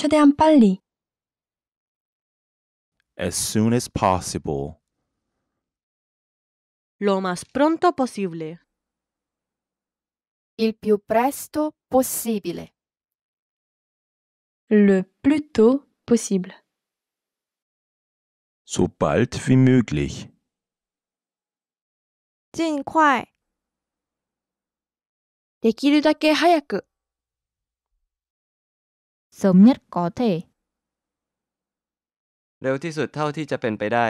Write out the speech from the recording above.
최대한 빨리. As soon as possible. Lo más pronto possible. Il più presto possibile. Le plus tôt possible. So bald wie möglich. 尽快。できるだけ早く。sớm nhất có thể เร็วที่สุดเท่าที่จะเป็นไปได้